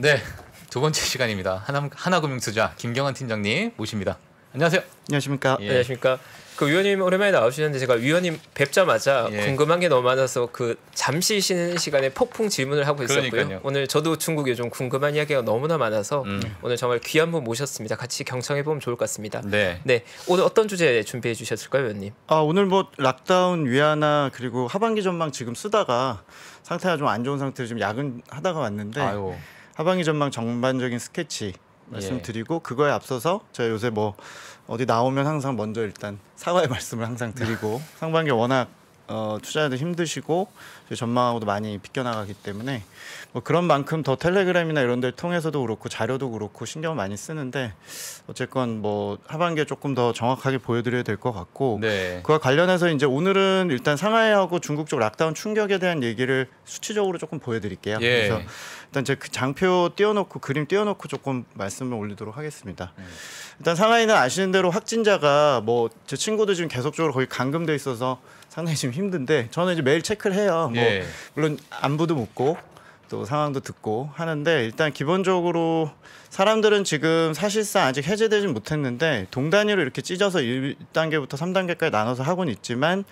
네, 두 번째 시간입니다. 하나, 하나금융투자 김경환 팀장님 모십니다. 안녕하세요. 안녕하십니까. 예. 안녕하십니까. 그 위원님 오랜만에 나오시는데 제가 위원님 뵙자마자 예. 궁금한 게 너무 많아서 그 잠시 쉬는 시간에 폭풍 질문을 하고 있었고요. 그러니까요. 오늘 저도 중국 에좀 궁금한 이야기가 너무나 많아서 음. 네. 오늘 정말 귀한 분 모셨습니다. 같이 경청해 보면 좋을 것 같습니다. 네. 네. 오늘 어떤 주제 준비해 주셨을까요, 위원님? 아 오늘 뭐 락다운 위안화 그리고 하반기 전망 지금 쓰다가 상태가 좀 안 좋은 상태로 지금 야근하다가 왔는데. 아유. 하반기 전망 전반적인 스케치 말씀드리고 예. 그거에 앞서서 제가 요새 뭐 어디 나오면 항상 먼저 일단 사과의 말씀을 항상 드리고 상반기 워낙 어, 투자자도 힘드시고 전망하고도 많이 비껴나가기 때문에 뭐 그런 만큼 더 텔레그램이나 이런 데 통해서도 그렇고 자료도 그렇고 신경을 많이 쓰는데 어쨌건 뭐 하반기에 조금 더 정확하게 보여드려야 될 것 같고 네. 그와 관련해서 이제 오늘은 일단 상하이하고 중국 쪽 락다운 충격에 대한 얘기를 수치적으로 조금 보여드릴게요. 예. 그래서 일단 제그 장표 띄워놓고 그림 띄워놓고 조금 말씀을 올리도록 하겠습니다. 음. 일단 상하이는 아시는 대로 확진자가 뭐 제 친구도 지금 계속적으로 거의 감금돼 있어서 상당히 지금 힘든데 저는 이제 매일 체크를 해요. 뭐 예. 물론 안부도 묻고 또 상황도 듣고 하는데 일단 기본적으로 사람들은 지금 사실상 아직 해제되진 못했는데 동단위로 이렇게 찢어서 일단계부터삼단계까지 나눠서 하고는 있지만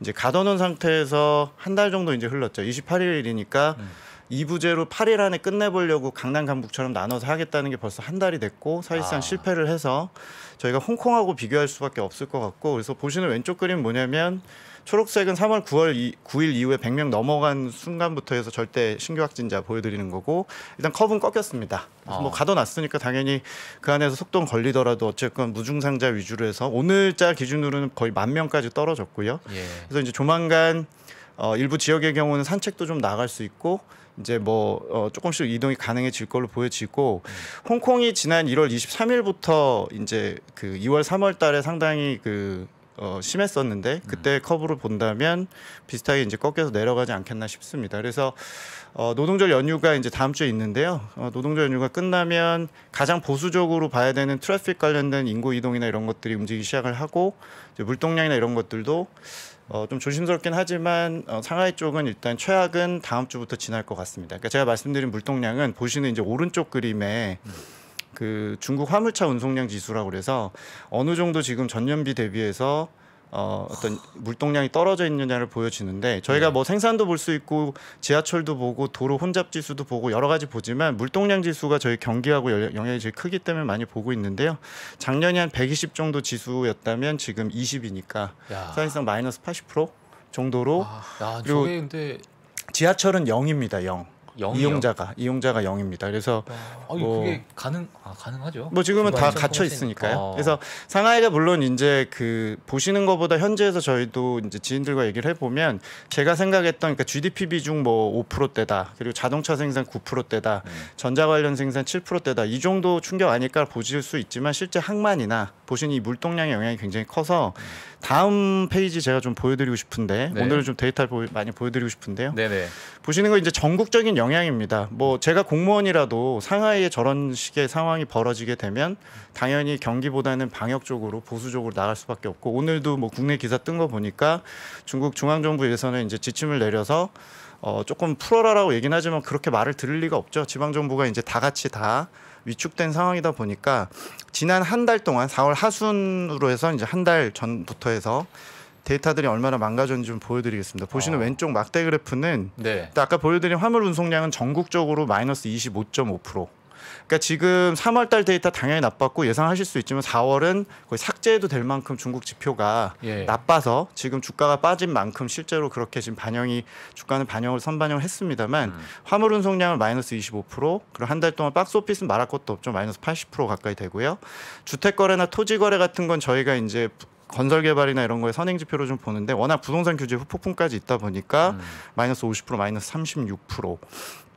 이제 가둬놓은 상태에서 한 달 정도 이제 흘렀죠. 이십팔일이니까 음. 이부제로 8일 안에 끝내보려고 강남 강북처럼 나눠서 하겠다는 게 벌써 한 달이 됐고 사실상 아. 실패를 해서 저희가 홍콩하고 비교할 수밖에 없을 것 같고 그래서 보시는 왼쪽 그림 뭐냐면 초록색은 3월 9월 이, 9일 이후에 100명 넘어간 순간부터 해서 절대 신규 확진자 보여드리는 거고 일단 컵은 꺾였습니다. 어. 뭐 아. 가둬놨으니까 당연히 그 안에서 속도는 걸리더라도 어쨌건 무증상자 위주로 해서 오늘자 기준으로는 거의 만 명까지 떨어졌고요. 예. 그래서 이제 조만간 어, 일부 지역의 경우는 산책도 좀 나갈 수 있고 이제 뭐 어, 조금씩 이동이 가능해질 걸로 보여지고 홍콩이 지난 1월 23일부터 이제 그 2월 3월 달에 상당히 그 어, 심했었는데 음. 그때 커브를 본다면 비슷하게 이제 꺾여서 내려가지 않겠나 싶습니다. 그래서 어, 노동절 연휴가 이제 다음 주에 있는데요. 어, 노동절 연휴가 끝나면 가장 보수적으로 봐야 되는 트래픽 관련된 인구 이동이나 이런 것들이 움직이기 시작을 하고 이제 물동량이나 이런 것들도 어, 좀 조심스럽긴 하지만 어, 상하이 쪽은 일단 최악은 다음 주부터 지날 것 같습니다. 그러니까 제가 말씀드린 물동량은 보시는 이제 오른쪽 그림에 음. 그 중국 화물차 운송량 지수라고 그래서 어느 정도 지금 전년비 대비해서 어, 어떤 물동량이 떨어져 있느냐를 보여지는데 저희가 네. 뭐 생산도 볼 수 있고 지하철도 보고 도로 혼잡 지수도 보고 여러 가지 보지만 물동량 지수가 저희 경기하고 영향이 제일 크기 때문에 많이 보고 있는데요. 작년에 한120 정도 지수였다면 지금 20이니까 야. 사실상 마이너스 80% 정도로 아, 야, 그리고 지하철은 0입니다. 0. 이용자가 이용자가 0입니다. 그래서 어, 아, 뭐 그게 가능 아, 가능하죠. 뭐 지금은 다 갇혀 있으니까요. 아. 그래서 상하이가 물론 이제 그 보시는 것보다 현재에서 저희도 이제 지인들과 얘기를 해 보면 제가 생각했던 그러니까 GDP 비중 뭐 5%대다. 그리고 자동차 생산 9%대다. 음. 전자 관련 생산 7%대다. 이 정도 충격 아닐까 보실 수 있지만 실제 항만이나 보시는 이 물동량의 영향이 굉장히 커서 음. 다음 페이지 제가 좀 보여드리고 싶은데 네. 오늘은 좀 데이터를 많이 보여드리고 싶은데요. 네네. 보시는 건 이제 전국적인 영향입니다. 뭐 제가 공무원이라도 상하이에 저런 식의 상황이 벌어지게 되면 당연히 경기보다는 방역 쪽으로 보수 적으로 나갈 수밖에 없고 오늘도 뭐 국내 기사 뜬 거 보니까 중국 중앙정부에서는 이제 지침을 내려서 어 조금 풀어라라고 얘기는 하지만 그렇게 말을 들을 리가 없죠. 지방 정부가 이제 다 같이 다 위축된 상황이다 보니까 지난 한 달 동안 4월 하순으로 해서 이제 한 달 전부터 해서 데이터들이 얼마나 망가졌는지 좀 보여드리겠습니다. 보시는 어. 왼쪽 막대 그래프는 네. 아까 보여드린 화물 운송량은 전국적으로 마이너스 25.5% 그러니까 지금 3월달 데이터 당연히 나빴고 예상하실 수 있지만 4월은 거의 삭제해도 될 만큼 중국 지표가 예. 나빠서 지금 주가가 빠진 만큼 실제로 그렇게 지금 반영이 주가는 반영을 선반영했습니다만 을 음. 화물 운송량은 마이너스 25% 그리고 한 달 동안 박스 오피스는 말할 것도 없죠 마이너스 80% 가까이 되고요 주택 거래나 토지 거래 같은 건 저희가 이제 건설 개발이나 이런 거에 선행 지표로 좀 보는데 워낙 부동산 규제 후폭풍까지 있다 보니까 음. 마이너스 50% 마이너스 36%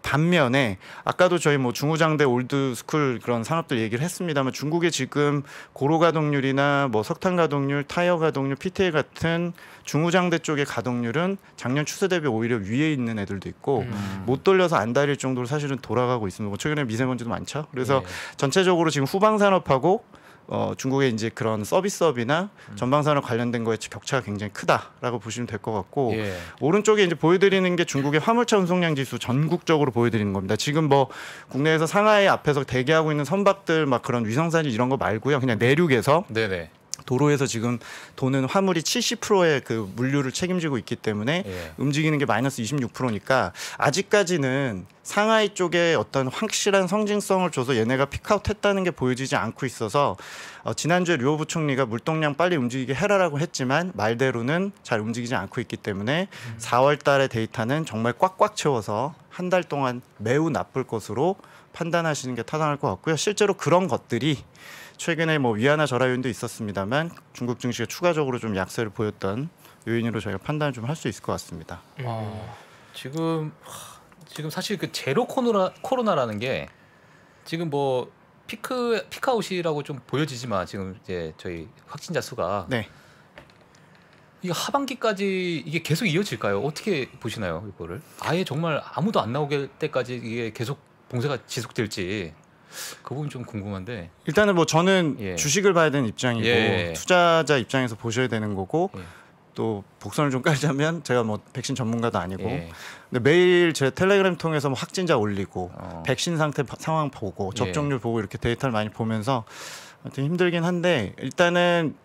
반면에 아까도 저희 뭐 중후장대 올드스쿨 그런 산업들 얘기를 했습니다만 중국의 지금 고로 가동률이나 뭐 석탄 가동률, 타이어 가동률, PTA 같은 중후장대 쪽의 가동률은 작년 추세 대비 오히려 위에 있는 애들도 있고 음. 못 돌려서 안 달릴 정도로 사실은 돌아가고 있습니다. 뭐 최근에 미세먼지도 많죠. 그래서 예. 전체적으로 지금 후방 산업하고 어, 중국의 이제 그런 서비스업이나 음. 전방산업 관련된 거에 격차가 굉장히 크다라고 보시면 될 것 같고 예. 오른쪽에 이제 보여드리는 게 중국의 화물차 운송량 지수 전국적으로 보여드리는 겁니다. 지금 뭐 국내에서 상하이 앞에서 대기하고 있는 선박들 막 그런 위성사진 이런 거 말고요. 그냥 내륙에서 네네. 도로에서 지금 도는 화물이 70%의 그 물류를 책임지고 있기 때문에 예. 움직이는 게 마이너스 26%니까 아직까지는 상하이 쪽에 어떤 확실한 성징성을 줘서 얘네가 픽아웃했다는 게 보여지지 않고 있어서 어, 지난주에 류호 부총리가 물동량 빨리 움직이게 해라라고 했지만 말대로는 잘 움직이지 않고 있기 때문에 음. 4월달의 데이터는 정말 꽉꽉 채워서 한 달 동안 매우 나쁠 것으로 판단하시는 게 타당할 것 같고요. 실제로 그런 것들이 최근에 뭐 위안화 절하 요인도 있었습니다만 중국 증시가 추가적으로 좀 약세를 보였던 요인으로 저희가 판단을 좀 할 수 있을 것 같습니다. 아, 지금 지금 사실 그 제로 코로나 코로나라는 게 지금 뭐 피크 피크아웃이라고 좀 보여지지만 지금 이제 저희 확진자 수가 네. 이 하반기까지 이게 계속 이어질까요? 어떻게 보시나요, 이거를? 아예 정말 아무도 안 나오게 때까지 이게 계속 봉쇄가 지속될지. 그 부분 좀 궁금한데 일단은 뭐 저는 예. 주식을 봐야 되는 입장이고 예. 투자자 입장에서 보셔야 되는 거고 예. 또 복선을 좀 깔자면 제가 뭐 백신 전문가도 아니고 예. 근데 매일 제 텔레그램 통해서 뭐 확진자 올리고 어. 백신 상태 상황 보고 예. 접종률 보고 이렇게 데이터를 많이 보면서 하여튼 힘들긴 한데 일단은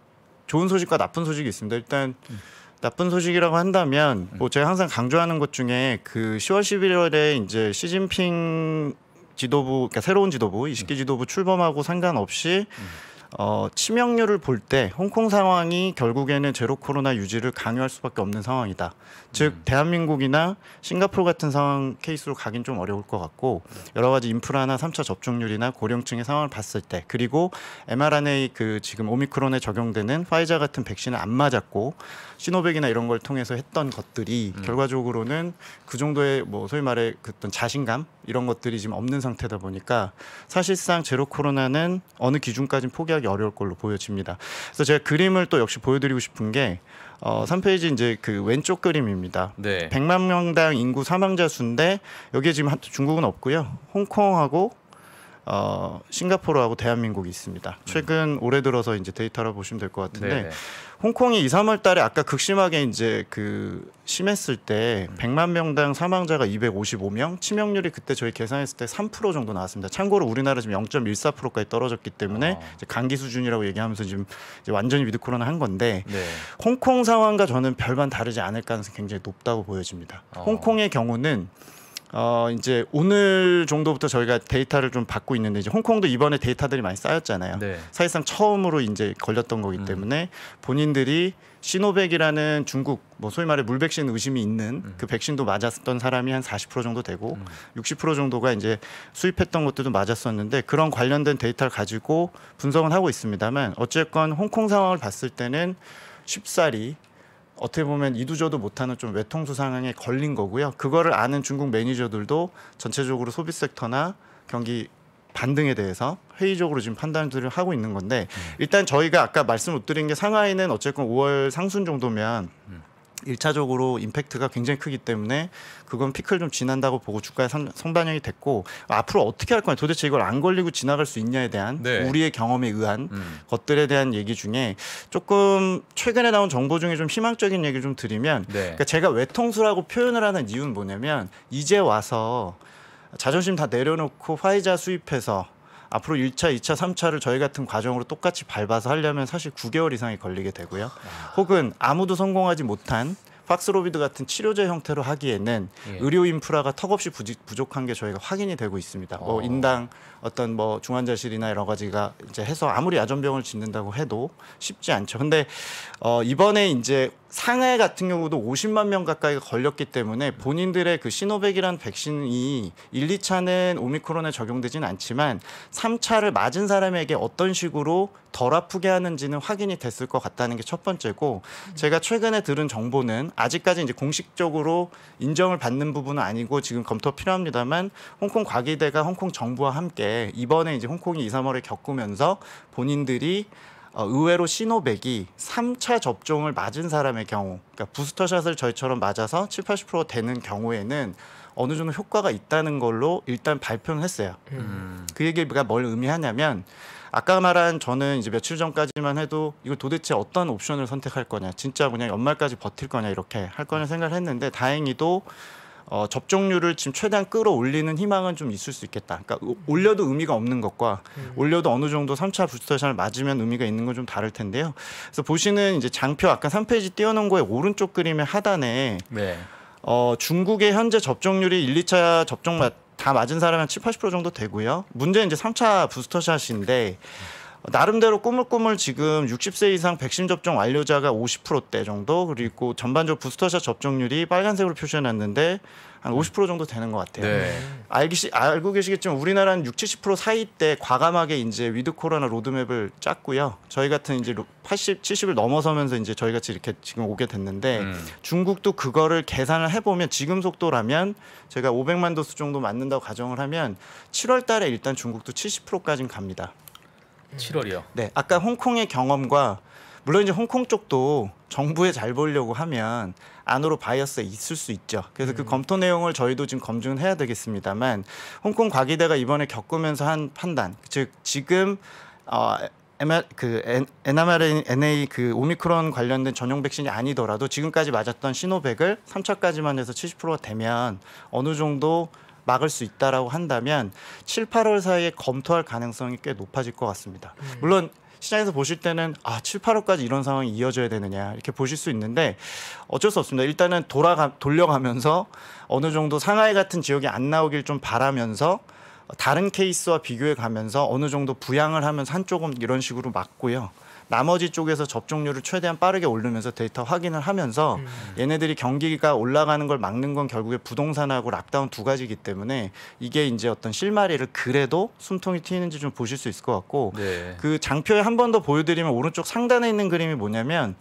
좋은 소식과 나쁜 소식이 있습니다. 일단 음. 나쁜 소식이라고 한다면 음. 뭐 제가 항상 강조하는 것 중에 그 10월 11월에 이제 시진핑 지도부, 그러니까 새로운 지도부, 이십개 지도부 출범하고 상관없이 음. 어, 치명률을 볼 때 홍콩 상황이 결국에는 제로 코로나 유지를 강요할 수밖에 없는 상황이다. 즉 음. 대한민국이나 싱가포르 같은 상황 케이스로 가긴 좀 어려울 것 같고 여러 가지 인프라나 3차 접종률이나 고령층의 상황을 봤을 때 그리고 mRNA 그 지금 오미크론에 적용되는 화이자 같은 백신을 안 맞았고 시노백이나 이런 걸 통해서 했던 것들이 음. 결과적으로는 그 정도의 뭐 소위 말해 그 어떤 자신감 이런 것들이 지금 없는 상태다 보니까 사실상 제로 코로나는 어느 기준까지 포기하기 하기 어려울 걸로 보여집니다. 그래서 제가 그림을 또 역시 보여드리고 싶은 게 어, 3페이지 이제 그 왼쪽 그림입니다. 네. 100만 명당 인구 사망자 수인데 여기에 지금 중국은 없고요. 홍콩하고 어, 싱가포르하고 대한민국이 있습니다. 음. 최근 음. 올해 들어서 이제 데이터를 보시면 될 것 같은데 네네. 네. 홍콩이 2, 3월 달에 아까 극심하게 이제 그 심했을 때 음. 100만 명당 사망자가 255명, 치명률이 그때 저희 계산했을 때 3% 정도 나왔습니다. 참고로 우리나라 지금 0.14%까지 떨어졌기 때문에 어. 이제 감기 수준이라고 얘기하면서 지금 완전히 위드 코로나 한 건데 네. 홍콩 상황과 저는 별반 다르지 않을 가능성이 굉장히 높다고 보여집니다. 어. 홍콩의 경우는 어 이제 오늘 정도부터 저희가 데이터를 좀 받고 있는데 이제 홍콩도 이번에 데이터들이 많이 쌓였잖아요. 네. 사실상 처음으로 이제 걸렸던 거기 음. 때문에 본인들이 시노백이라는 중국 뭐 소위 말해 물백신 의심이 있는 음. 그 백신도 맞았던 사람이 한 40% 정도 되고 음. 60% 정도가 이제 수입했던 것들도 맞았었는데 그런 관련된 데이터를 가지고 분석은 하고 있습니다만 어쨌건 홍콩 상황을 봤을 때는 쉽사리 어떻게 보면 이두저도 못하는 좀 외통수 상황에 걸린 거고요. 그거를 아는 중국 매니저들도 전체적으로 소비 섹터나 경기 반등에 대해서 회의적으로 지금 판단들을 하고 있는 건데 네. 일단 저희가 아까 말씀 못 드린 게 상하이는 어쨌건 5월 상순 정도면 음. 일차적으로 임팩트가 굉장히 크기 때문에 그건 피클 좀 지난다고 보고 주가에 성, 성반영이 됐고 앞으로 어떻게 할 거냐 도대체 이걸 안 걸리고 지나갈 수 있냐에 대한 네. 우리의 경험에 의한 음. 것들에 대한 얘기 중에 조금 최근에 나온 정보 중에 좀 희망적인 얘기를 좀 드리면 네. 그러니까 제가 외통수라고 표현을 하는 이유는 뭐냐면 이제 와서 자존심 다 내려놓고 화이자 수입해서 앞으로 1차, 2차, 3차를 저희 같은 과정으로 똑같이 밟아서 하려면 사실 9개월 이상이 걸리게 되고요. 아. 혹은 아무도 성공하지 못한 팍스로비드 같은 치료제 형태로 하기에는 예. 의료 인프라가 턱없이 부족한 게 저희가 확인이 되고 있습니다. 뭐 어. 뭐 인당 어떤 뭐 중환자실이나 여러 가지가 이제 해서 아무리 야전병을 짓는다고 해도 쉽지 않죠. 근데 어 이번에 이제 상해 같은 경우도 50만 명 가까이가 걸렸기 때문에 본인들의 그 시노백이란 백신이 1, 2차는 오미크론에 적용되진 않지만 3차를 맞은 사람에게 어떤 식으로 덜 아프게 하는지는 확인이 됐을 것 같다는 게 첫 번째고 제가 최근에 들은 정보는 아직까지 이제 공식적으로 인정을 받는 부분은 아니고 지금 검토 필요합니다만 홍콩 과기대가 홍콩 정부와 함께 이번에 이제 홍콩이 2, 3월에 겪으면서 본인들이 어, 의외로 시노백이 3차 접종을 맞은 사람의 경우, 그러니까 부스터샷을 저희처럼 맞아서 7, 80% 되는 경우에는 어느 정도 효과가 있다는 걸로 일단 발표는 했어요. 음. 그 얘기가 뭘 의미하냐면 아까 말한 저는 이제 며칠 전까지만 해도 이거 도대체 어떤 옵션을 선택할 거냐, 진짜 그냥 연말까지 버틸 거냐 이렇게 할 거냐 생각을 했는데 다행히도 어, 접종률을 지금 최대한 끌어올리는 희망은 좀 있을 수 있겠다. 그러니까 올려도 의미가 없는 것과 음. 올려도 어느 정도 3차 부스터샷을 맞으면 의미가 있는 건 좀 다를 텐데요. 그래서 보시는 이제 장표 아까 3페이지 띄워놓은 거에 오른쪽 그림의 하단에 네. 어, 중국의 현재 접종률이 1, 2차 접종 다 맞은 사람이 한 7, 80% 정도 되고요. 문제는 이제 3차 부스터샷인데 음. 나름대로 꾸물꾸물 지금 60세 이상 백신 접종 완료자가 50%대 정도 그리고 전반적으로 부스터샷 접종률이 빨간색으로 표시해놨는데 한 50% 정도 되는 것 같아요. 네. 알기, 알고 계시겠지만 우리나라는 60, 70% 사이 때 과감하게 이제 위드 코로나 로드맵을 짰고요. 저희 같은 이제 80, 70을 넘어서면서 이제 저희 같이 이렇게 지금 오게 됐는데 음. 중국도 그거를 계산을 해보면 지금 속도라면 제가 500만 도수 정도 맞는다고 가정을 하면 7월 달에 일단 중국도 70%까지는 갑니다. 7월이요. 음. 네, 아까 홍콩의 경험과 물론 이제 홍콩 쪽도 정부에 잘 보려고 하면 안으로 바이어스에 있을 수 있죠. 그래서 그 음. 그 검토 내용을 저희도 지금 검증을 해야 되겠습니다만 홍콩 과기대가 이번에 겪으면서 한 판단, 즉 지금 어, 그 NMRNA 그 오미크론 관련된 전용 백신이 아니더라도 지금까지 맞았던 시노백을 3차까지만 해서 70%가 되면 어느 정도 막을 수 있다라고 한다면 7, 8월 사이에 검토할 가능성이 꽤 높아질 것 같습니다. 음. 물론 시장에서 보실 때는 아 7, 8월까지 이런 상황이 이어져야 되느냐 이렇게 보실 수 있는데 어쩔 수 없습니다. 일단은 돌아가 돌려가면서 어느 정도 상하이 같은 지역이 안 나오길 좀 바라면서 다른 케이스와 비교해 가면서 어느 정도 부양을 하면서 한쪽은 이런 식으로 막고요. 나머지 쪽에서 접종률을 최대한 빠르게 올리면서 데이터 확인을 하면서 음. 얘네들이 경기가 올라가는 걸 막는 건 결국에 부동산하고 락다운 두 가지이기 때문에 이게 이제 어떤 실마리를 그래도 숨통이 트이는지좀 보실 수 있을 것 같고 네. 그 장표에 한 번 더 보여드리면 오른쪽 상단에 있는 그림이 뭐냐면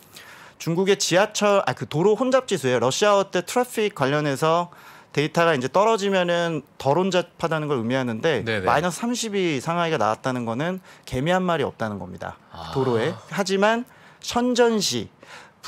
중국의 지하철 아 그 도로 혼잡 지수예요. 러시아어 때 트래픽 관련해서 데이터가 이제 떨어지면은 덜 혼잡하다는 걸 의미하는데 네네. 마이너스 30이 상하이가 나왔다는 거는 개미 한 마리 없다는 겁니다. 아. 도로에. 하지만 선전시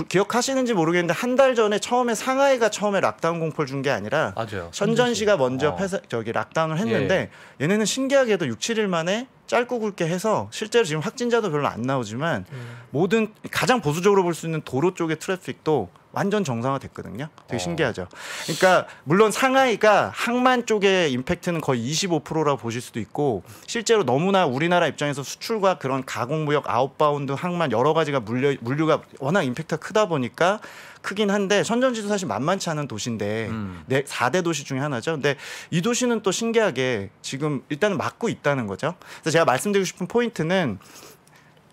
기억하시는지 모르겠는데 한 달 전에 처음에 상하이가 처음에 락다운 공포를 준 게 아니라 맞아요. 선전 시가 먼저 어. 폐사, 저기 락다운을 했는데 예. 얘네는 신기하게도 6, 7일 만에 짧고 굵게 해서 실제로 지금 확진자도 별로 안 나오지만 음. 모든 가장 보수적으로 볼 수 있는 도로 쪽의 트래픽도 완전 정상화됐거든요. 되게 어. 신기하죠. 그러니까 물론 상하이가 항만 쪽에 임팩트는 거의 25%라 고 보실 수도 있고 실제로 너무나 우리나라 입장에서 수출과 그런 가공무역 아웃바운드 항만 여러 가지가 물류, 물류가 워낙 임팩트가 크다 보니까 크긴 한데 선전지도 사실 만만치 않은 도시인데 음. 4대 도시 중에 하나죠. 근데 이 도시는 또 신기하게 지금 일단은 막고 있다는 거죠. 그래서 제가 말씀드리고 싶은 포인트는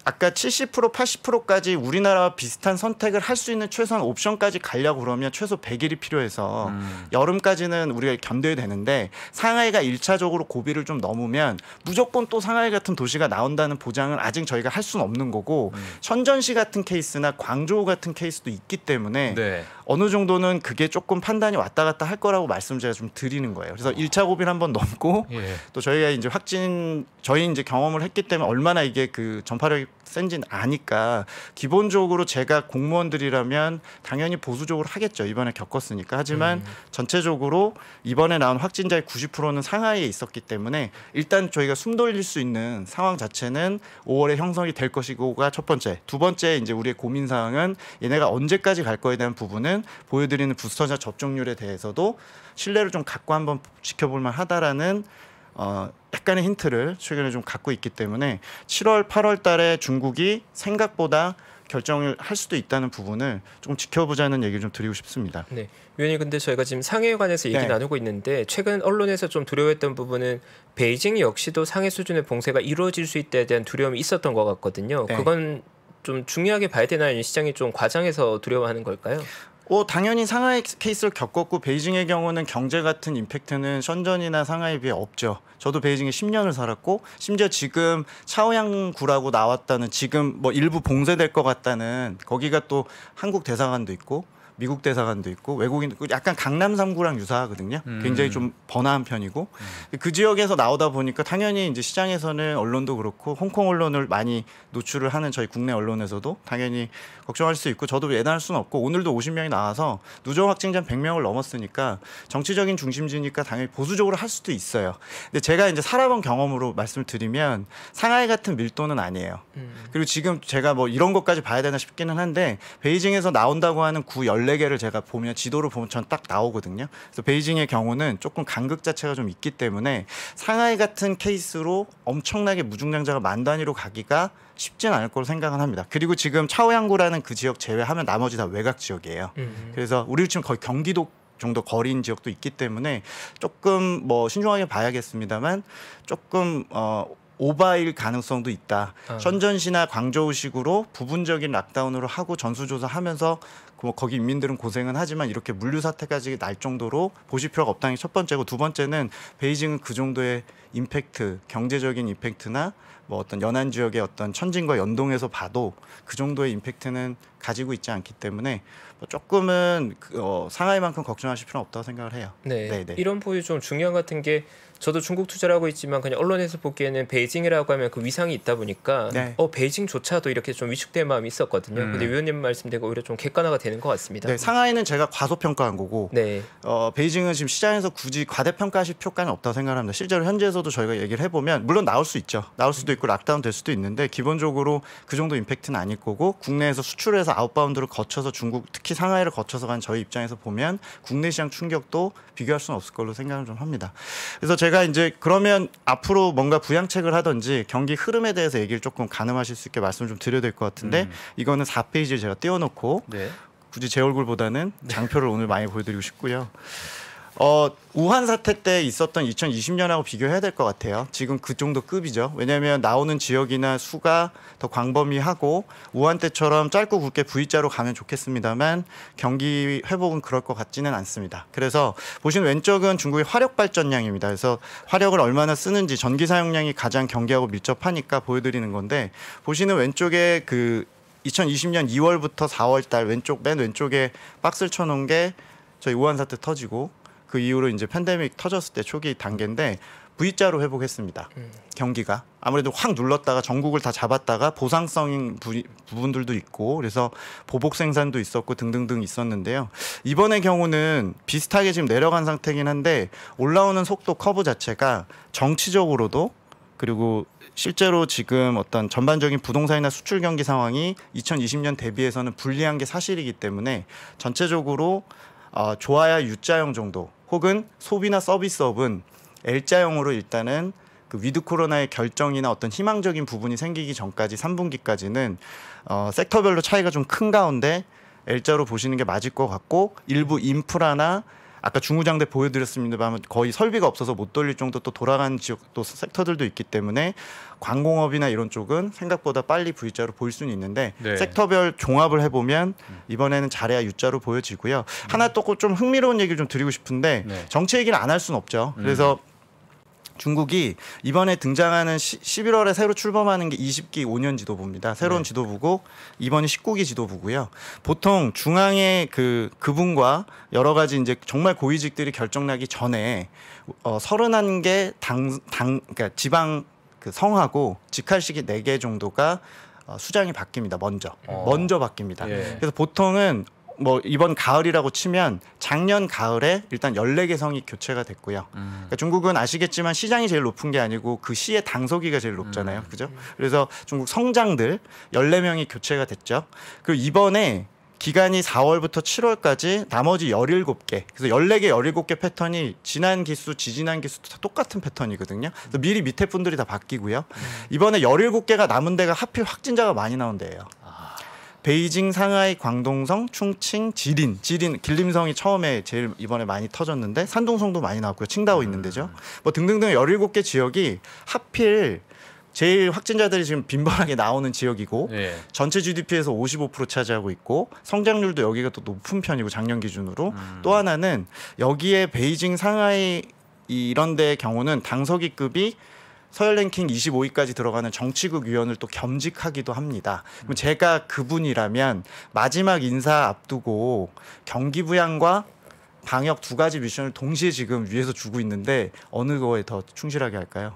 아까 70% 80%까지 우리나라와 비슷한 선택을 할 수 있는 최소한 옵션까지 가려고 그러면 최소 100일이 필요해서 음. 여름까지는 우리가 견뎌야 되는데 상하이가 일차적으로 고비를 좀 넘으면 무조건 또 상하이 같은 도시가 나온다는 보장을 아직 저희가 할 수는 없는 거고 음. 천전시 같은 케이스나 광저우 같은 케이스도 있기 때문에 네. 어느 정도는 그게 조금 판단이 왔다 갔다 할 거라고 말씀 제가 좀 드리는 거예요. 그래서 1차 어. 고비를 한 번 넘고 예. 또 저희가 이제 확진 저희 이제 경험을 했기 때문에 얼마나 이게 그 전파력이 센진 아니까 기본적으로 제가 공무원들이라면 당연히 보수적으로 하겠죠. 이번에 겪었으니까. 하지만 음. 전체적으로 이번에 나온 확진자의 90%는 상하이에 있었기 때문에 일단 저희가 숨 돌릴 수 있는 상황 자체는 5월에 형성이 될 것이고가 첫 번째. 두 번째 이제 우리의 고민 사항은 얘네가 언제까지 갈 거에 대한 부분은 보여드리는 부스터자 접종률에 대해서도 신뢰를 좀 갖고 한번 지켜볼 만하다라는 어, 약간의 힌트를 최근에 좀 갖고 있기 때문에 7월, 8월 달에 중국이 생각보다 결정을 할 수도 있다는 부분을 좀 지켜보자는 얘기를 좀 드리고 싶습니다. 네. 위원님 근데 저희가 지금 상해에 관해서 얘기 네. 나누고 있는데 최근 언론에서 좀 두려워했던 부분은 베이징 역시도 상해 수준의 봉쇄가 이루어질 수 있다에 대한 두려움이 있었던 것 같거든요. 네. 그건 좀 중요하게 봐야 되나요? 시장이 좀 과장해서 두려워하는 걸까요? 어, 당연히 상하이 케이스를 겪었고 베이징의 경우는 경제 같은 임팩트는 션전이나 상하이에 비해 없죠. 저도 베이징에 10년을 살았고 심지어 지금 차오양구라고 나왔다는 지금 뭐 일부 봉쇄될 것 같다는 거기가 또 한국 대사관도 있고 미국 대사관도 있고 외국인 약간 강남 3구랑 유사하거든요. 음. 굉장히 좀 번화한 편이고 음. 그 지역에서 나오다 보니까 당연히 이제 시장에서는 언론도 그렇고 홍콩 언론을 많이 노출을 하는 저희 국내 언론에서도 당연히 걱정할 수 있고 저도 예단할 수는 없고 오늘도 50명이 나와서 누적 확진자 100명을 넘었으니까 정치적인 중심지니까 당연히 보수적으로 할 수도 있어요. 근데 제가 이제 살아본 경험으로 말씀을 드리면 상하이 같은 밀도는 아니에요. 음. 그리고 지금 제가 뭐 이런 것까지 봐야 되나 싶기는 한데 베이징에서 나온다고 하는 구열 14개를 제가 보면 지도로 보면 전 딱 나오거든요. 그래서 베이징의 경우는 조금 간극 자체가 좀 있기 때문에 상하이 같은 케이스로 엄청나게 무중량자가 만 단위로 가기가 쉽진 않을 거로 생각은 합니다. 그리고 지금 차오양구라는 그 지역 제외하면 나머지 다 외곽 지역이에요. 음. 그래서 우리 지금 거의 경기도 정도 거리인 지역도 있기 때문에 조금 뭐 신중하게 봐야겠습니다만 조금 어 오바일 가능성도 있다. 아. 선전시나 광저우식으로 부분적인 락다운으로 하고 전수조사하면서 뭐 거기 인민들은 고생은 하지만 이렇게 물류 사태까지 날 정도로 보실 필요가 없다는 게첫 번째고 두 번째는 베이징은 그 정도의 임팩트, 경제적인 임팩트나 뭐 어떤 연안 지역의 어떤 천진과 연동해서 봐도 그 정도의 임팩트는 가지고 있지 않기 때문에 뭐 조금은 그, 어, 상하이만큼 걱정하실 필요는 없다고 생각을 해요. 네. 네네. 네. 이런 포인트좀 중요한 같은 게 저도 중국 투자를 하고 있지만 그냥 언론에서 보기에는 베이징이라고 하면 그 위상이 있다 보니까 네. 어 베이징조차도 이렇게 좀 위축된 마음이 있었거든요. 음. 근데 위원님 말씀대로 오히려 좀 객관화가 되는 것 같습니다. 네, 상하이는 제가 과소평가한 거고 네. 어, 베이징은 지금 시장에서 굳이 과대평가하실 필요까 없다고 생각합니다. 실제로 현재에서도 저희가 얘기를 해보면 물론 나올 수 있죠. 나올 수도 있고 락다운 될 수도 있는데 기본적으로 그 정도 임팩트는 아닐 거고 국내에서 수출해서 한국서 아웃바운드를 거쳐서 중국 특히 상하이를 거쳐서 간 저희 입장에서 보면 국내 시장 충격도 비교할 수는 없을 걸로 생각을 좀 합니다. 그래서 제가 이제 그러면 앞으로 뭔가 부양책을 하든지 경기 흐름에 대해서 얘기를 조금 가늠하실 수 있게 말씀을 좀 드려야 될 것 같은데 음. 이거는 4페이지에 제가 띄워놓고 네. 굳이 제 얼굴보다는 네. 장표를 네. 오늘 많이 보여드리고 싶고요. 어, 우한 사태 때 있었던 2020년하고 비교해야 될 것 같아요. 지금 그 정도 급이죠. 왜냐하면 나오는 지역이나 수가 더 광범위하고 우한 때처럼 짧고 굵게 V자로 가면 좋겠습니다만 경기 회복은 그럴 것 같지는 않습니다. 그래서 보시는 왼쪽은 중국의 화력 발전량입니다. 그래서 화력을 얼마나 쓰는지 전기 사용량이 가장 경계하고 밀접하니까 보여드리는 건데 보시는 왼쪽에 그 2020년 2월부터 4월 달 왼쪽 맨 왼쪽에 박스를 쳐놓은 게 저희 우한 사태 터지고 그 이후로 이제 팬데믹 터졌을 때 초기 단계인데 V자로 회복했습니다. 음. 경기가 아무래도 확 눌렀다가 전국을 다 잡았다가 보상성인 부, 분들도 있고 그래서 보복 생산도 있었고 등등등 있었는데요. 이번의 경우는 비슷하게 지금 내려간 상태긴 한데 올라오는 속도 커브 자체가 정치적으로도 그리고 실제로 지금 어떤 전반적인 부동산이나 수출 경기 상황이 2020년 대비해서는 불리한 게 사실이기 때문에 전체적으로 어, 좋아야 U자형 정도 혹은 소비나 서비스업은 L자형으로 일단은 그 위드 코로나의 결정이나 어떤 희망적인 부분이 생기기 전까지 3분기까지는 어, 섹터별로 차이가 좀 큰 가운데 L자로 보시는 게 맞을 것 같고 일부 인프라나 아까 중후장대 보여드렸습니다만 거의 설비가 없어서 못 돌릴 정도 또 돌아간 지역 또 섹터들도 있기 때문에 관공업이나 이런 쪽은 생각보다 빨리 V자로 보일 수는 있는데 네. 섹터별 종합을 해보면 이번에는 잘해야 U자로 보여지고요. 음. 하나 또좀 흥미로운 얘기를 좀 드리고 싶은데 네. 정치 얘기를 안 할 수는 없죠. 음. 그래서 음. 중국이 이번에 등장하는 시, 11월에 새로 출범하는 게 20기 5년 지도부입니다. 새로운 네. 지도부고 이번이 19기 지도부고요. 보통 중앙의 그 그분과 여러 가지 이제 정말 고위직들이 결정나기 전에 어 31개 당 당 그러니까 지방 그 성하고 직할식이 4개 정도가 어, 수장이 바뀝니다. 먼저 어. 먼저 바뀝니다. 예. 그래서 보통은 뭐 이번 가을이라고 치면 작년 가을에 일단 14개 성이 교체가 됐고요. 음. 그러니까 중국은 아시겠지만 시장이 제일 높은 게 아니고 그 시의 당소기가 제일 높잖아요. 음. 그죠? 그래서 중국 성장들 14명이 교체가 됐죠. 그리고 이번에 기간이 4월부터 7월까지 나머지 17개. 그래서 14개, 17개 패턴이 지난 기수, 지지난 기수 다 똑같은 패턴이거든요. 그래서 미리 밑에 분들이 다 바뀌고요. 음. 이번에 17개가 남은 데가 하필 확진자가 많이 나온 데예요. 베이징, 상하이, 광동성, 충칭, 지린, 지린 길림성이 처음에 제일 이번에 많이 터졌는데 산동성도 많이 나왔고요. 칭다오 음. 있는 데죠. 뭐 등등등 1 7개 지역이 하필 제일 확진자들이 지금 빈번하게 나오는 지역이고 예. 전체 GDP에서 55% 차지하고 있고 성장률도 여기가 또 높은 편이고 작년 기준으로 음. 또 하나는 여기에 베이징, 상하이 이런 데의 경우는 당서기급이 서열 랭킹 25위까지 들어가는 정치국 위원을 또 겸직하기도 합니다. 그럼 제가 그분이라면 마지막 인사 앞두고 경기 부양과 방역 두 가지 미션을 동시에 지금 위에서 주고 있는데 어느 거에 더 충실하게 할까요?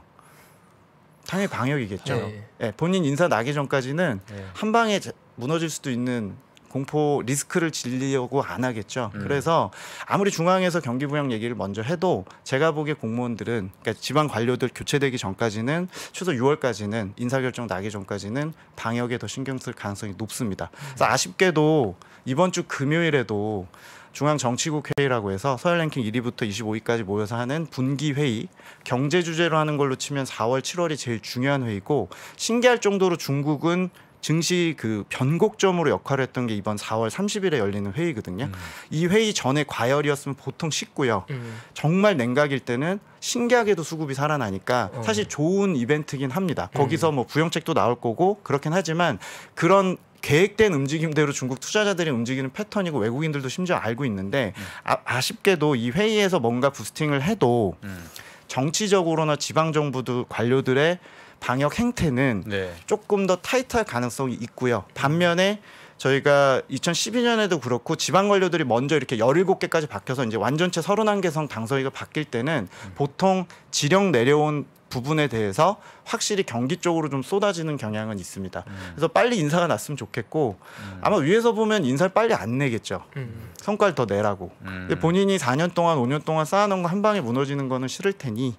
당연히 방역이겠죠. 네. 네 본인 인사 나기 전까지는 네. 한 방에 무너질 수도 있는 공포 리스크를 질리려고 안 하겠죠. 음. 그래서 아무리 중앙에서 경기 부양 얘기를 먼저 해도 제가 보기에 공무원들은 그러니까 지방 관료들 교체되기 전까지는 최소 6월까지는 인사 결정 나기 전까지는 방역에 더 신경 쓸 가능성이 높습니다. 그래서 음. 아쉽게도 이번 주 금요일에도 중앙정치국회의라고 해서 서열 랭킹 1위부터 25위까지 모여서 하는 분기 회의 경제 주제로 하는 걸로 치면 4월 7월이 제일 중요한 회의고 신기할 정도로 중국은 증시 그 변곡점으로 역할을 했던 게 이번 4월 30일에 열리는 회의거든요. 음. 이 회의 전에 과열이었으면 보통 쉽고요 음. 정말 냉각일 때는 신기하게도 수급이 살아나니까 어. 사실 좋은 이벤트긴 합니다. 음. 거기서 뭐부영책도 나올 거고 그렇긴 하지만 그런 계획된 움직임대로 중국 투자자들이 움직이는 패턴이고 외국인들도 심지어 알고 있는데 음. 아, 쉽게도이 회의에서 뭔가 부스팅을 해도 음. 정치적으로나 지방 정부도 관료들의 방역 행태는 네. 조금 더 타이트할 가능성이 있고요. 반면에 저희가 2012년에도 그렇고 지방 관료들이 먼저 이렇게 17개까지 바뀌어서 이제 완전체 31개성 당서위가 바뀔 때는 보통 지령 내려온 부분에 대해서 확실히 경기 쪽으로 좀 쏟아지는 경향은 있습니다. 음. 그래서 빨리 인사가 났으면 좋겠고 음. 아마 위에서 보면 인사를 빨리 안 내겠죠. 음. 성과를 더 내라고. 음. 본인이 4년 동안 5년 동안 쌓아놓은 거 한 방에 무너지는 거는 싫을 테니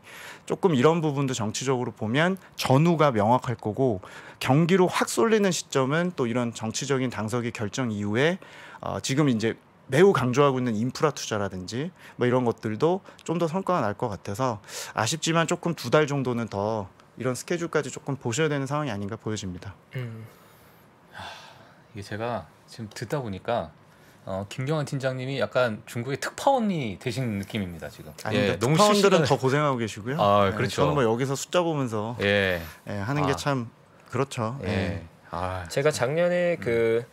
조금 이런 부분도 정치적으로 보면 전후가 명확할 거고 경기로 확 쏠리는 시점은 또 이런 정치적인 당석의 결정 이후에 어, 지금 이제 매우 강조하고 있는 인프라 투자라든지 뭐 이런 것들도 좀 더 성과가 날 것 같아서 아쉽지만 조금 두 달 정도는 더 이런 스케줄까지 조금 보셔야 되는 상황이 아닌가 보여집니다. 음. 이게 제가 지금 듣다 보니까 어, 김경환 팀장님이 약간 중국의 특파 언니 되신 느낌입니다 지금. 아니 예, 특파원들은 더 고생하고 계시고요. 아, 네, 그렇죠. 예, 저는 뭐 여기서 숫자 보면서 예. 예 하는 아. 게참 그렇죠. 예. 예. 아, 제가 작년에 음. 그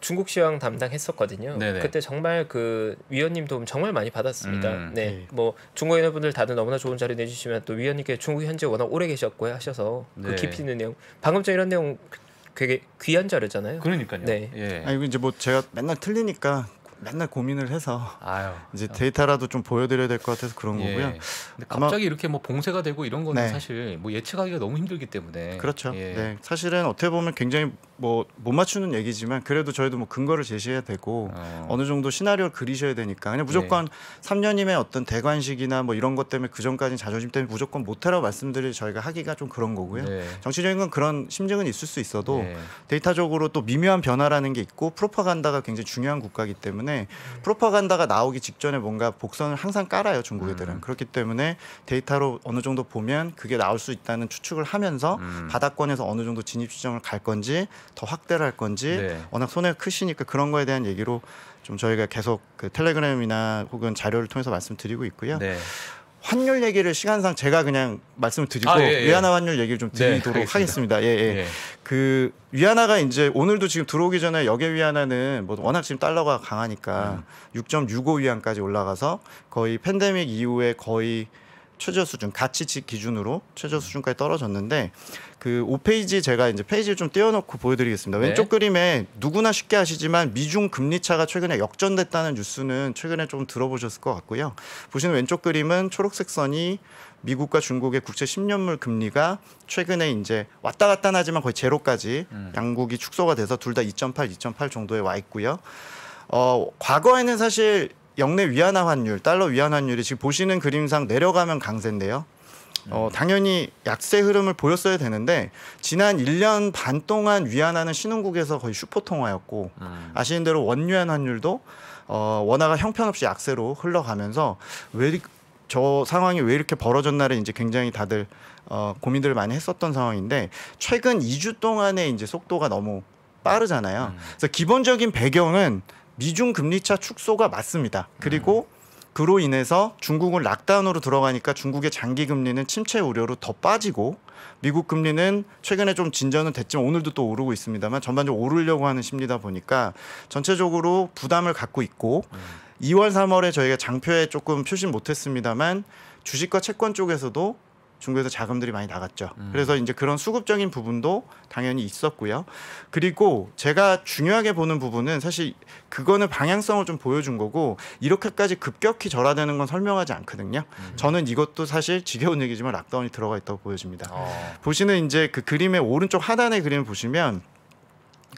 중국 시황 담당했었거든요. 네네. 그때 정말 그 위원님 도움 정말 많이 받았습니다. 음. 네. 네. 뭐 중국인 여러분들 다들 너무나 좋은 자리 내주시면 또 위원님께 중국 현지 워낙 오래 계셨고 하셔서 그 네. 그 깊이 있는 내용 방금 전 이런 내용 그 되게 귀한 자료잖아요. 그러니까요. 네. 예. 아니 이제 뭐 제가 맨날 틀리니까 맨날 고민을 해서 아유, 이제 데이터라도 좀 보여드려야 될 것 같아서 그런 예. 거고요. 근데 갑자기 이렇게 뭐 봉쇄가 되고 이런 거는 네. 사실 뭐 예측하기가 너무 힘들기 때문에 그렇죠. 예. 네, 사실은 어떻게 보면 굉장히 뭐 못 맞추는 얘기지만 그래도 저희도 뭐 근거를 제시해야 되고 어. 느 정도 시나리오를 그리셔야 되니까 그냥 무조건 예. 3년임의 어떤 대관식이나 뭐 이런 것 때문에 그 전까지는 자존심 때문에 무조건 못하라고 말씀드릴 저희가 하기가 좀 그런 거고요. 네. 정치적인 건 그런 심증은 있을 수 있어도 예. 데이터적으로 또 미묘한 변화라는 게 있고 프로파간다가 굉장히 중요한 국가이기 때문에. 때문에 프로파간다가 나오기 직전에 뭔가 복선을 항상 깔아요 중국 애들은 음. 그렇기 때문에 데이터로 어느 정도 보면 그게 나올 수 있다는 추측을 하면서 음. 바닥권에서 어느 정도 진입 시점을 갈 건지 더 확대를 할 건지 네. 워낙 손해가 크시니까 그런 거에 대한 얘기로 좀 저희가 계속 그 텔레그램이나 혹은 자료를 통해서 말씀드리고 있고요. 네. 환율 얘기를 시간상 제가 그냥 말씀을 드리고 아, 예, 예. 위안화 환율 얘기를 좀 드리도록 네, 하겠습니다. 예, 예, 예. 그 위안화가 이제 오늘도 지금 들어오기 전에 역외 위안화는 뭐 워낙 지금 달러가 강하니까 음. 6.65 위안까지 올라가서 거의 팬데믹 이후에 거의 최저 수준 가치 기준으로 최저 음. 수준까지 떨어졌는데 그 5페이지 제가 이제 페이지를 좀 띄워놓고 보여드리겠습니다. 네. 왼쪽 네. 그림에 누구나 쉽게 아시지만 미중 금리 차가 최근에 역전됐다는 뉴스는 최근에 좀 들어보셨을 것 같고요. 보시는 왼쪽 그림은 초록색 선이 미국과 중국의 국채 10년물 금리가 최근에 이제 왔다 갔다 하지만 거의 제로까지 음. 양국이 축소가 돼서 둘 다 2.8, 2.8 정도에 와 있고요. 어, 과거에는 사실 영내 위안화 환율, 달러 위안 화 환율이 지금 보시는 그림상 내려가면 강세인데요. 어, 음. 당연히 약세 흐름을 보였어야 되는데 지난 1년 반 동안 위안화는 신흥국에서 거의 슈퍼통화였고 음. 아시는 대로 원유안 환율도 어, 원화가 형편없이 약세로 흘러가면서 왜 저 상황이 왜 이렇게 벌어졌나를 이제 굉장히 다들 어, 고민들을 많이 했었던 상황인데 최근 2주 동안에 이제 속도가 너무 빠르잖아요. 음. 그래서 기본적인 배경은 미중 금리차 축소가 맞습니다. 그리고 그로 인해서 중국은 락다운으로 들어가니까 중국의 장기 금리는 침체 우려로 더 빠지고 미국 금리는 최근에 좀 진전은 됐지만 오늘도 또 오르고 있습니다만 전반적으로 오르려고 하는 심리다 보니까 전체적으로 부담을 갖고 있고 음. 2월 3월에 저희가 장표에 조금 표시 못했습니다만 주식과 채권 쪽에서도 중국에서 자금들이 많이 나갔죠. 음. 그래서 이제 그런 수급적인 부분도 당연히 있었고요. 그리고 제가 중요하게 보는 부분은 사실 그거는 방향성을 좀 보여준 거고 이렇게까지 급격히 절하되는 건 설명하지 않거든요. 음. 저는 이것도 사실 지겨운 얘기지만 락다운이 들어가 있다고 보여집니다. 어. 보시는 이제 그 그림의 오른쪽 하단의 그림을 보시면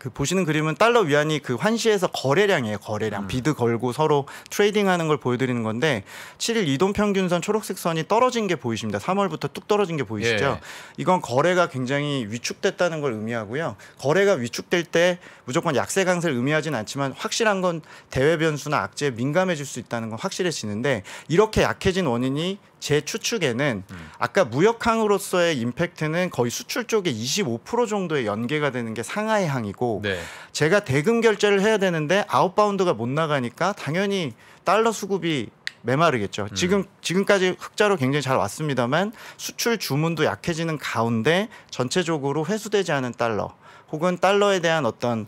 그 보시는 그림은 달러 위안이 그 환시에서 거래량이에요. 거래량. 음. 비드 걸고 서로 트레이딩하는 걸 보여드리는 건데 7일 이동 평균선 초록색 선이 떨어진 게 보이십니다. 3월부터 뚝 떨어진 게 보이시죠? 예. 이건 거래가 굉장히 위축됐다는 걸 의미하고요. 거래가 위축될 때 무조건 약세 강세를 의미하진 않지만 확실한 건 대외 변수나 악재에 민감해질 수 있다는 건 확실해지는데 이렇게 약해진 원인이 제 추측에는 음. 아까 무역항으로서의 임팩트는 거의 수출 쪽에 25% 정도의 연계가 되는 게 상하이 항이고 네. 제가 대금 결제를 해야 되는데 아웃바운드가 못 나가니까 당연히 달러 수급이 메마르겠죠. 음. 지금 지금까지 흑자로 굉장히 잘 왔습니다만 수출 주문도 약해지는 가운데 전체적으로 회수되지 않은 달러 혹은 달러에 대한 어떤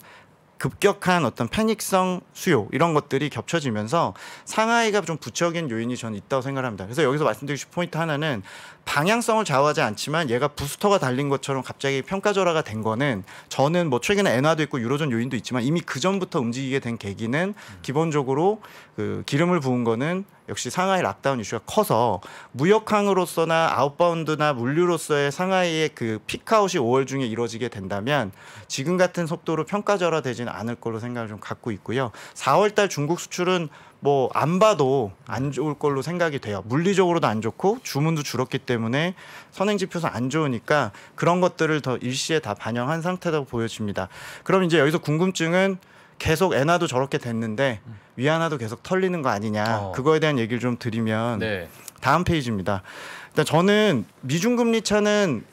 급격한 어떤 패닉성 수요 이런 것들이 겹쳐지면서 상하이가 좀부처적인 요인이 저는 있다고 생각합니다. 그래서 여기서 말씀드리고 싶은 포인트 하나는 방향성을 좌우하지 않지만 얘가 부스터가 달린 것처럼 갑자기 평가절하가 된 거는 저는 뭐 최근에 엔화도 있고 유로존 요인도 있지만 이미 그 전부터 움직이게 된 계기는 기본적으로 그 기름을 부은 거는 역시 상하이 락다운 이슈가 커서 무역항으로서나 아웃바운드나 물류로서의 상하이의 그 피크아웃이 5월 중에 이루어지게 된다면 지금 같은 속도로 평가절하되지는 않을 걸로 생각을 좀 갖고 있고요. 4월달 중국 수출은 뭐안 봐도 안 좋을 걸로 생각이 돼요. 물리적으로도 안 좋고 주문도 줄었기 때문에 선행 지표도 안 좋으니까 그런 것들을 더 일시에 다 반영한 상태라고 보여집니다. 그럼 이제 여기서 궁금증은 계속 엔화도 저렇게 됐는데 위안화도 계속 털리는 거 아니냐 어. 그거에 대한 얘기를 좀 드리면 네. 다음 페이지입니다. 일단 저는 미중 금리 차는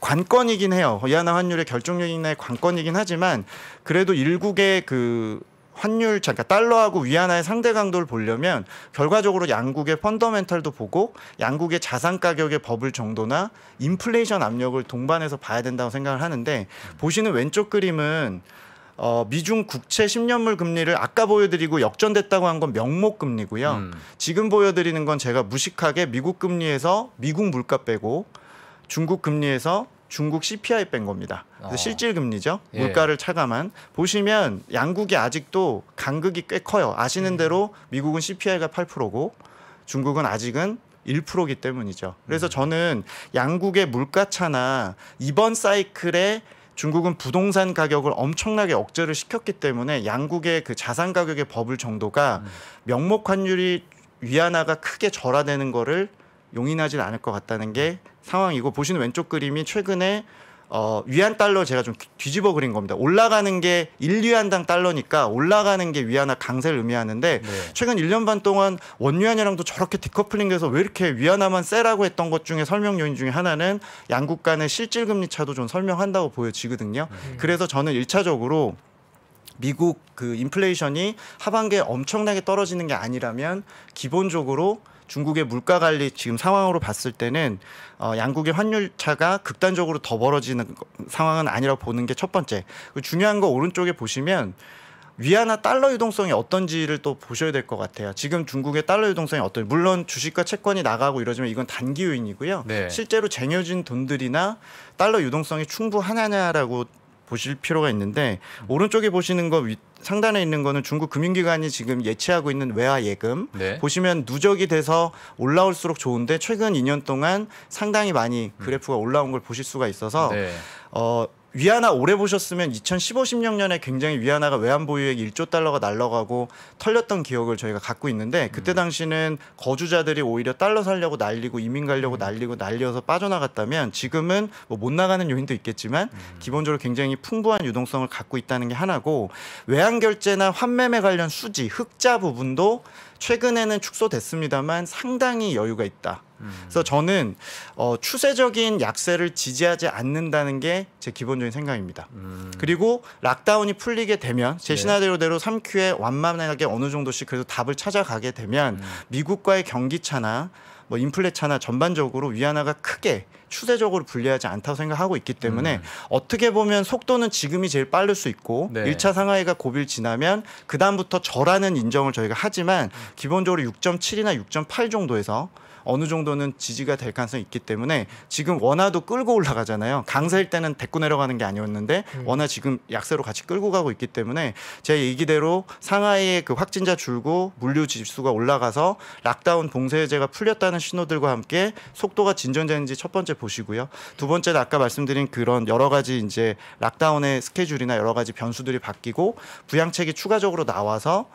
관건이긴 해요. 위안화 환율의 결정력이 나의 관건이긴 하지만 그래도 일국의 그 환율 차, 그러니까 달러하고 위안화의 상대 강도를 보려면 결과적으로 양국의 펀더멘탈도 보고 양국의 자산 가격의 버블 정도나 인플레이션 압력을 동반해서 봐야 된다고 생각을 하는데 보시는 왼쪽 그림은 어, 미중 국채 10년물 금리를 아까 보여드리고 역전됐다고 한 건 명목 금리고요. 음. 지금 보여드리는 건 제가 무식하게 미국 금리에서 미국 물가 빼고 중국 금리에서 중국 CPI 뺀 겁니다. 어. 실질 금리죠. 예. 물가를 차감한 보시면 양국이 아직도 간극이 꽤 커요. 아시는 음. 대로 미국은 CPI가 8%고 중국은 아직은 1%기 때문이죠. 그래서 음. 저는 양국의 물가차나 이번 사이클에 중국은 부동산 가격을 엄청나게 억제를 시켰기 때문에 양국의 그 자산 가격의 버블 정도가 음. 명목 환율이 위안화가 크게 절하되는 거를 용인하지 않을 것 같다는 게 상황이고 보시는 왼쪽 그림이 최근에 어, 위안 달러 제가 좀 뒤집어 그린 겁니다. 올라가는 게 1위안당 달러니까 올라가는 게 위안화 강세를 의미하는데 네. 최근 1년 반 동안 원유안이랑도 저렇게 디커플링돼서 왜 이렇게 위안화만 세라고 했던 것 중에 설명 요인 중에 하나는 양국 간의 실질 금리 차도 좀 설명한다고 보여지거든요. 음. 그래서 저는 1차적으로 미국 그 인플레이션이 하반기에 엄청나게 떨어지는 게 아니라면 기본적으로 중국의 물가 관리 지금 상황으로 봤을 때는 어, 양국의 환율 차가 극단적으로 더 벌어지는 상황은 아니라고 보는 게 첫 번째. 중요한 거 오른쪽에 보시면 위안화 달러 유동성이 어떤지를 또 보셔야 될 것 같아요. 지금 중국의 달러 유동성이 어떤 물론 주식과 채권이 나가고 이러지만 이건 단기 요인이고요. 네. 실제로 쟁여진 돈들이나 달러 유동성이 충분하냐라고 보실 필요가 있는데 음. 오른쪽에 보시는 거 상단에 있는 거는 중국 금융기관이 지금 예치하고 있는 외화 예금 네. 보시면 누적이 돼서 올라올수록 좋은데 최근 2년 동안 상당히 많이 음. 그래프가 올라온 걸 보실 수가 있어서 네. 어, 위안화 오래 보셨으면 2015, 16년에 굉장히 위안화가 외환 보유액 1조 달러가 날라가고 털렸던 기억을 저희가 갖고 있는데 그때 음. 당시는 거주자들이 오히려 달러 살려고 날리고 이민 가려고 음. 날리고 날려서 빠져나갔다면 지금은 뭐못 나가는 요인도 있겠지만 음. 기본적으로 굉장히 풍부한 유동성을 갖고 있다는 게 하나고 외환 결제나 환매매 관련 수지 흑자 부분도 최근에는 축소됐습니다만 상당히 여유가 있다. 그래서 저는 어, 추세적인 약세를 지지하지 않는다는 게 제 기본적인 생각입니다. 음. 그리고 락다운이 풀리게 되면 제 네. 시나리오대로 3Q에 완만하게 어느 정도씩 그래도 답을 찾아가게 되면 음. 미국과의 경기차나 뭐 인플레차나 전반적으로 위안화가 크게 추세적으로 불리하지 않다고 생각하고 있기 때문에 음. 어떻게 보면 속도는 지금이 제일 빠를 수 있고 네. 일차 상하이가 고비를 지나면 그다음부터 저라는 인정을 저희가 하지만 음. 기본적으로 6.7이나 6.8 정도에서 어느 정도는 지지가 될 가능성이 있기 때문에 지금 원화도 끌고 올라가잖아요. 강세일 때는 데리고 내려가는 게 아니었는데 음. 원화 지금 약세로 같이 끌고 가고 있기 때문에 제 얘기대로 상하이의 그 확진자 줄고 물류 지수가 올라가서 락다운 봉쇄제가 풀렸다는 신호들과 함께 속도가 진전되는지 첫 번째 보시고요. 두 번째는 아까 말씀드린 그런 여러 가지 이제 락다운의 스케줄이나 여러 가지 변수들이 바뀌고 부양책이 추가적으로 나와서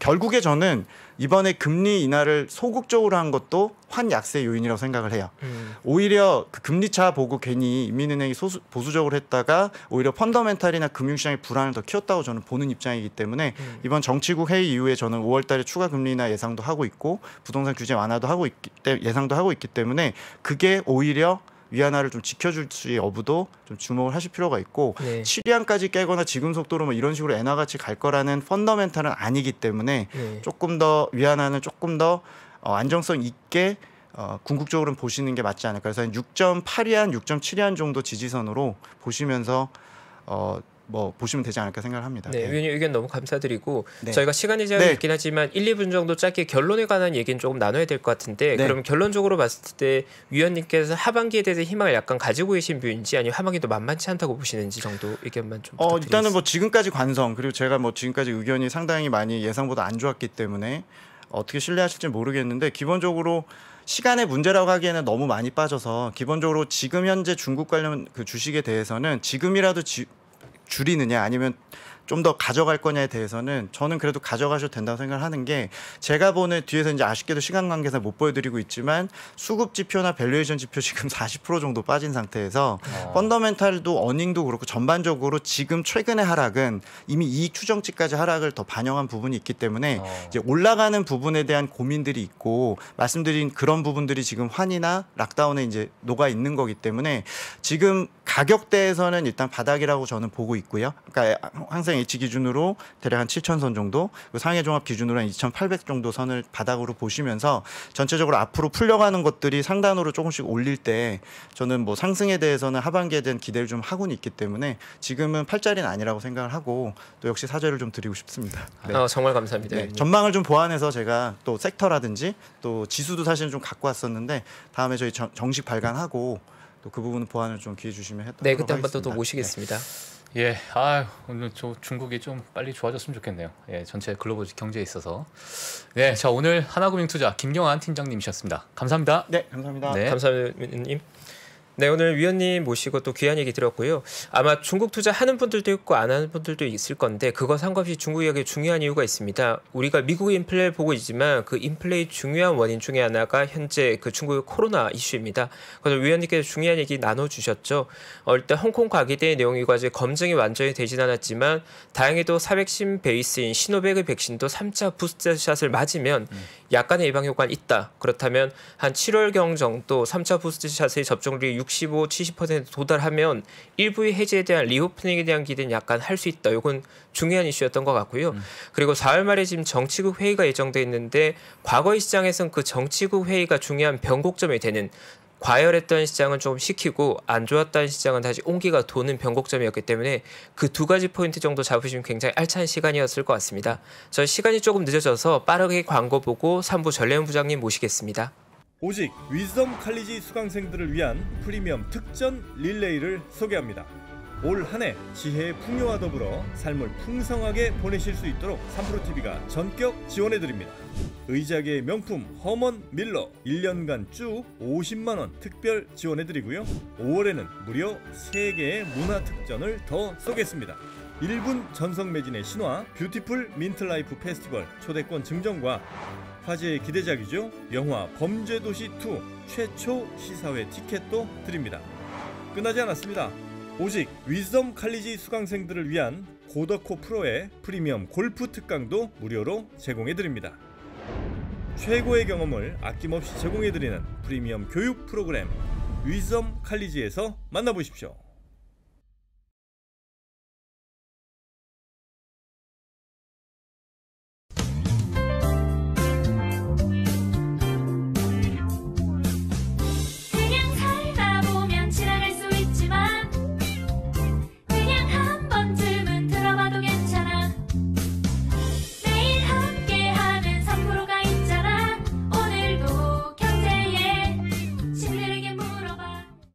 결국에 저는 이번에 금리 인하를 소극적으로 한 것도 환약세 요인이라고 생각을 해요. 음. 오히려 그 금리차 보고 괜히 인민은행이 소수, 보수적으로 했다가 오히려 펀더멘탈이나 금융시장의 불안을 더 키웠다고 저는 보는 입장이기 때문에 음. 이번 정치국 회의 이후에 저는 5월달에 추가 금리 인하 예상도 하고 있고 부동산 규제 완화도 하고 있기 때 예상도 하고 있기 때문에 그게 오히려 위안화를 좀 지켜줄지 여부도 좀 주목을 하실 필요가 있고 네. 7위안까지 깨거나 지금 속도로 뭐 이런 식으로 엔화같이 갈 거라는 펀더멘탈은 아니기 때문에 네. 조금 더 위안화는 조금 더 어, 안정성 있게 어, 궁극적으로는 보시는 게 맞지 않을까. 그래서 한 6.8위안, 6.7위안 정도 지지선으로 보시면서 어, 뭐 보시면 되지 않을까 생각을 합니다. 네, 위원님 예. 의견 너무 감사드리고 네. 저희가 시간이 제한이 네. 있긴 하지만 1, 2분 정도 짧게 결론에 관한 얘기는 조금 나눠야 될 것 같은데 네. 그럼 결론적으로 봤을 때 위원님께서 하반기에 대해서 희망을 약간 가지고 계신 뷰인지 아니면 하반기도 만만치 않다고 보시는지 정도 의견만 좀 어, 일단은 뭐 지금까지 관성 그리고 제가 뭐 지금까지 의견이 상당히 많이 예상보다 안 좋았기 때문에 어떻게 신뢰하실지 모르겠는데 기본적으로 시간의 문제라고 하기에는 너무 많이 빠져서 기본적으로 지금 현재 중국 관련 그 주식에 대해서는 지금이라도 지, 줄이느냐 아니면 좀더 가져갈 거냐에 대해서는 저는 그래도 가져가셔도 된다고 생각을 하는 게 제가 보는 뒤에서 이제 아쉽게도 시간 관계상 못 보여드리고 있지만 수급 지표나 밸류에이션 지표 지금 40% 정도 빠진 상태에서 어. 펀더멘탈도 어닝도 그렇고 전반적으로 지금 최근의 하락은 이미 이익 추정치까지 하락을 더 반영한 부분이 있기 때문에 어. 이제 올라가는 부분에 대한 고민들이 있고 말씀드린 그런 부분들이 지금 환이나 락다운에 이제 녹아 있는 거기 때문에 지금 가격대에서는 일단 바닥이라고 저는 보고 있고요. 그러니까 항상 H 기준으로 대략 한 7,000선 정도, 상해 종합 기준으로 한2,800 정도 선을 바닥으로 보시면서 전체적으로 앞으로 풀려가는 것들이 상단으로 조금씩 올릴 때 저는 뭐 상승에 대해서는 하반기에 대한 기대를 좀 하고는 있기 때문에 지금은 팔자리는 아니라고 생각을 하고 또 역시 사죄를 좀 드리고 싶습니다. 네. 아, 정말 감사합니다. 네, 예. 전망을 좀 보완해서 제가 또 섹터라든지 또 지수도 사실좀 갖고 왔었는데 다음에 저희 정, 식 발간하고 또 그 부분 보완을 좀 기회 주시면 했다. 네, 그때 한번 또 모시겠습니다. 네. 예, 아 오늘 저 중국이 좀 빨리 좋아졌으면 좋겠네요. 예, 전체 글로벌 경제에 있어서. 네, 자 오늘 하나금융투자 김경환 팀장님이셨습니다. 감사합니다. 네, 감사합니다. 네. 감사합니다, 님. 네, 오늘 위원님 모시고 또 귀한 얘기 들었고요. 아마 중국 투자하는 분들도 있고 안 하는 분들도 있을 건데 그거 상관없이 중국 이야기 중요한 이유가 있습니다. 우리가 미국 의 인플레를 보고 있지만 그 인플레의 중요한 원인 중에 하나가 현재 그 중국 의 코로나 이슈입니다. 그래서 위원님께서 중요한 얘기 나눠주셨죠. 어, 일단 홍콩 과기대의 내용이과아 검증이 완전히 되진 않았지만 다행히도 사백신 베이스인 신호백의 백신도 3차 부스트샷을 맞으면 음. 약간의 예방 효과는 있다. 그렇다면 한 7월경 정도 3차 부스트샷의 접종률이 65, 70% 도달하면 일부의 해제에 대한 리오프닝에 대한 기대는 약간 할 수 있다. 이건 중요한 이슈였던 것 같고요. 음. 그리고 4월 말에 지금 정치국 회의가 예정돼 있는데 과거의 시장에선 그 정치국 회의가 중요한 변곡점이 되는 과열했던 시장은 조금 식히고 안 좋았던 시장은 다시 온기가 도는 변곡점이었기 때문에 그 두 가지 포인트 정도 잡으시면 굉장히 알찬 시간이었을 것 같습니다. 저 시간이 조금 늦어져서 빠르게 광고 보고 3부 전래현 부장님 모시겠습니다. 오직 위즈덤 칼리지 수강생들을 위한 프리미엄 특전 릴레이를 소개합니다. 올 한해 지혜의 풍요와 더불어 삶을 풍성하게 보내실 수 있도록 3프로TV가 전격 지원해드립니다. 의자계의 명품 허먼 밀러 1년간 쭉 50만원 특별 지원해드리고요. 5월에는 무려 3개의 문화 특전을 더 쏘겠습니다. 1분 전성 매진의 신화 뷰티풀 민트라이프 페스티벌 초대권 증정과 화제의 기대작이죠. 영화 범죄도시2 최초 시사회 티켓도 드립니다. 끝나지 않았습니다. 오직 위즈덤 칼리지 수강생들을 위한 고덕코 프로의 프리미엄 골프 특강도 무료로 제공해드립니다. 최고의 경험을 아낌없이 제공해드리는 프리미엄 교육 프로그램 위즈덤 칼리지에서 만나보십시오.